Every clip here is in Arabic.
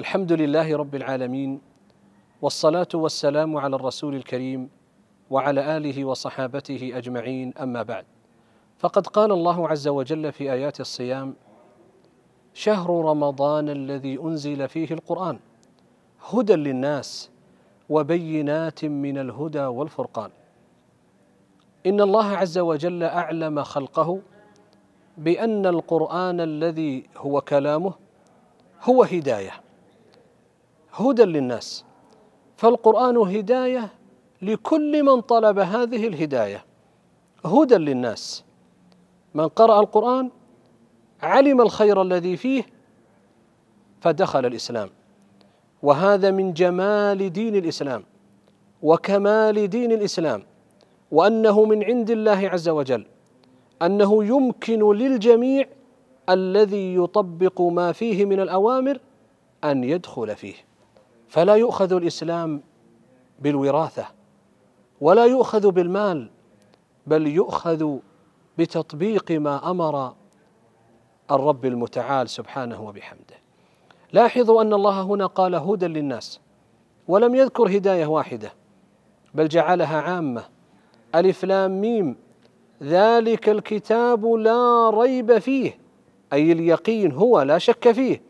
الحمد لله رب العالمين والصلاه والسلام على الرسول الكريم وعلى اله وصحابته اجمعين اما بعد فقد قال الله عز وجل في ايات الصيام شهر رمضان الذي انزل فيه القران هدى للناس وبينات من الهدى والفرقان ان الله عز وجل اعلم خلقه بان القران الذي هو كلامه هو هدايه هدى للناس فالقرآن هداية لكل من طلب هذه الهداية هدى للناس من قرأ القرآن علم الخير الذي فيه فدخل الإسلام وهذا من جمال دين الإسلام وكمال دين الإسلام وأنه من عند الله عز وجل أنه يمكن للجميع الذي يطبق ما فيه من الأوامر أن يدخل فيه فلا يؤخذ الاسلام بالوراثه ولا يؤخذ بالمال بل يؤخذ بتطبيق ما امر الرب المتعال سبحانه وبحمده لاحظوا ان الله هنا قال هدى للناس ولم يذكر هدايه واحده بل جعلها عامه الف لام ميم ذلك الكتاب لا ريب فيه اي اليقين هو لا شك فيه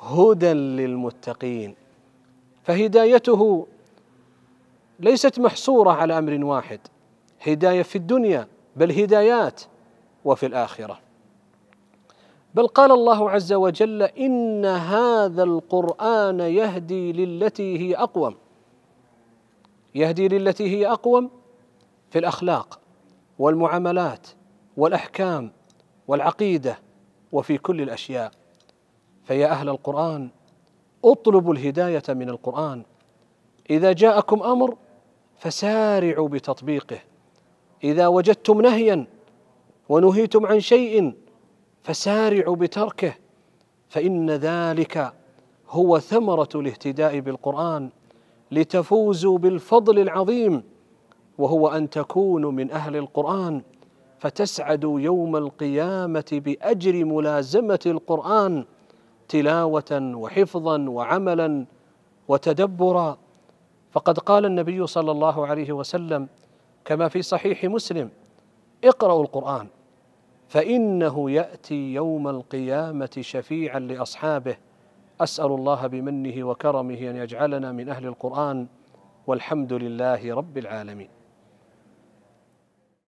هدى للمتقين فهدايته ليست محصوره على امر واحد هدايه في الدنيا بل هدايات وفي الاخره بل قال الله عز وجل ان هذا القران يهدي للتي هي اقوم يهدي للتي هي اقوم في الاخلاق والمعاملات والاحكام والعقيده وفي كل الاشياء فيا اهل القران اطلبوا الهدايه من القران اذا جاءكم امر فسارعوا بتطبيقه اذا وجدتم نهيا ونهيتم عن شيء فسارعوا بتركه فان ذلك هو ثمره الاهتداء بالقران لتفوزوا بالفضل العظيم وهو ان تكونوا من اهل القران فتسعدوا يوم القيامه باجر ملازمه القران تلاوه وحفظا وعملا وتدبرا فقد قال النبي صلى الله عليه وسلم كما في صحيح مسلم اقرأوا القرآن فإنه يأتي يوم القيامة شفيعا لأصحابه أسأل الله بمنه وكرمه أن يجعلنا من أهل القرآن والحمد لله رب العالمين